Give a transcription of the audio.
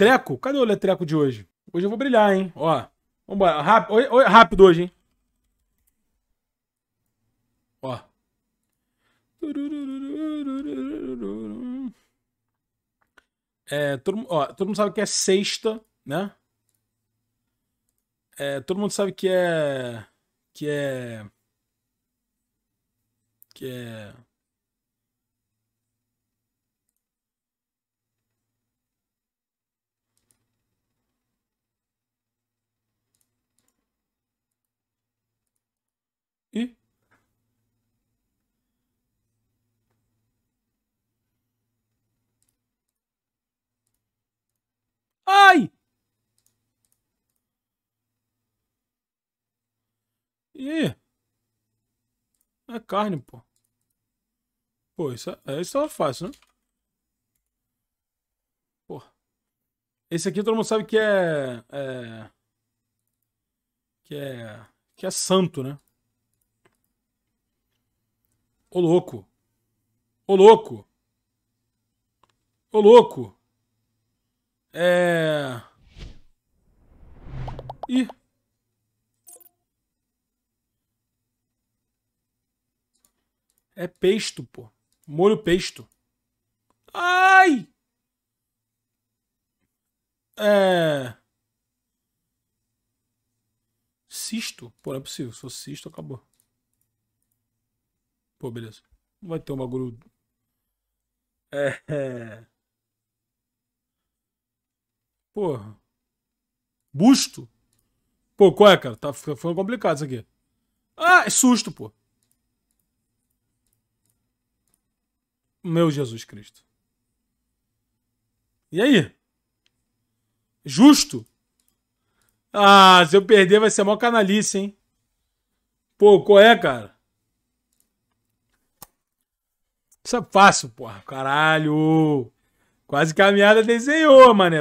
letreco? Cadê o letreco de hoje? Hoje eu vou brilhar, hein? Ó. Vambora. Rápido, oi, oi, rápido hoje, hein? Ó. É, todo, ó, todo mundo sabe que é sexta, né? É, todo mundo sabe que é. Que é. Que é. Ih! É carne, pô. Pô, isso, é, é isso é fácil, né? Pô. Esse aqui todo mundo sabe que é... é que é... Que é santo, né? Ô louco. Ô louco. Ô louco. É... Ih... É pesto, pô. Molho pesto. Ai! É. Cisto? Pô, não é possível. Se fosse cisto, acabou. Pô, beleza. Não vai ter um bagulho. É. Porra. Busto? Pô, qual é, cara? Tá ficando complicado isso aqui. Ah, é susto, pô. Meu Jesus Cristo. E aí? Justo? Ah, se eu perder vai ser mó canalice, hein? Pô, qual é, cara? Isso é fácil, porra. Caralho. Quase caminhada desenhou, mané.